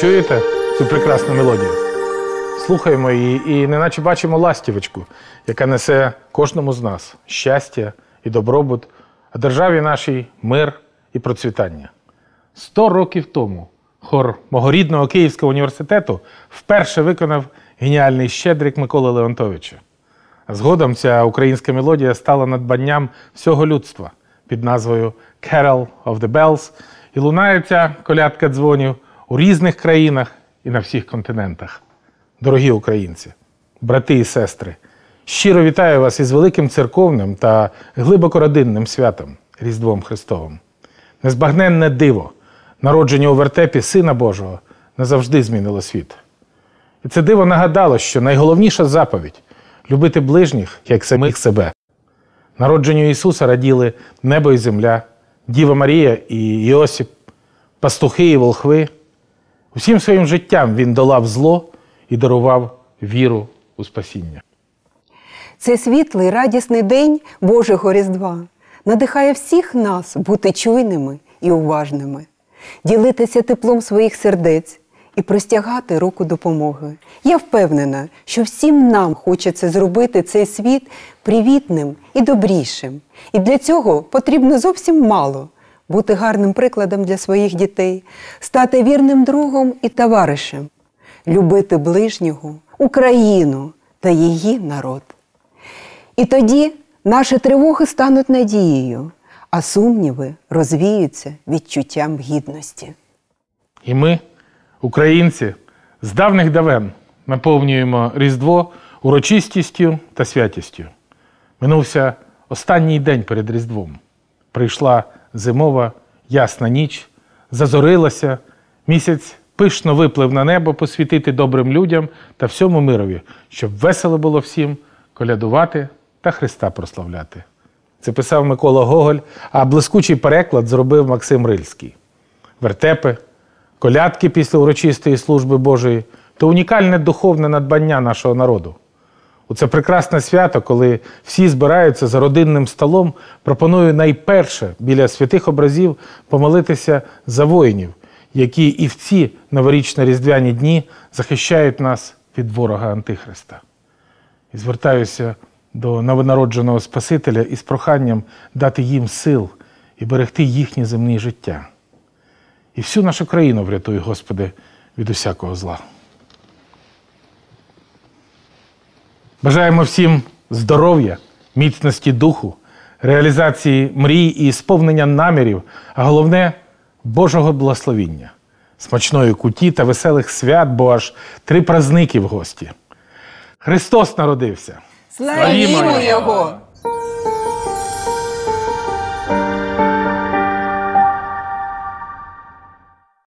Чуєте цю прекрасну мелодію? Слухаємо її і неначе бачимо ластівочку, яка несе кожному з нас щастя і добробут, а державі нашій мир і процвітання. Сто років тому хор мого рідного Київського університету вперше виконав геніальний щедрик Миколи Леонтовича. А Згодом ця українська мелодія стала надбанням всього людства під назвою «Carol of the Bells» і лунається колядка дзвонів у різних країнах і на всіх континентах. Дорогі українці, брати і сестри, щиро вітаю вас із великим церковним та глибоко родинним святом Різдвом Христовим. Незбагненне диво, народження у вертепі Сина Божого, назавжди змінило світ. І це диво нагадало, що найголовніша заповідь любити ближніх як самих себе. Народженню Ісуса раділи небо і земля, Діва Марія і Іосип, пастухи і волхви, Усім своїм життям він долав зло і дарував віру у спасіння. Це світлий, радісний день Божого Різдва надихає всіх нас бути чуйними і уважними, ділитися теплом своїх сердець і простягати руку допомоги. Я впевнена, що всім нам хочеться зробити цей світ привітним і добрішим. І для цього потрібно зовсім мало бути гарним прикладом для своїх дітей, стати вірним другом і товаришем, любити ближнього, Україну та її народ. І тоді наші тривоги стануть надією, а сумніви розвіються відчуттям гідності. І ми, українці, з давних давен наповнюємо Різдво урочистістю та святістю. Минувся останній день перед Різдвом. Прийшла зимова ясна ніч зазорилася, місяць пишно виплив на небо посвітити добрим людям та всьому мирові, щоб весело було всім колядувати та Христа прославляти. Це писав Микола Гоголь, а блискучий переклад зробив Максим Рильський. Вертепи, колядки після урочистої служби Божої то унікальне духовне надбання нашого народу. У це прекрасне свято, коли всі збираються за родинним столом. Пропоную найперше біля святих образів помолитися за воїнів, які і в ці новорічно-різдвяні дні захищають нас від ворога Антихриста. І звертаюся до новонародженого Спасителя із проханням дати їм сил і берегти їхнє земні життя. І всю нашу країну врятуй, Господи, від усякого зла. Бажаємо всім здоров'я, міцності духу, реалізації мрій і сповнення намірів, а головне Божого благословіння, смачної куті та веселих свят, бо аж три празники в гості. Христос народився. Славімо Його!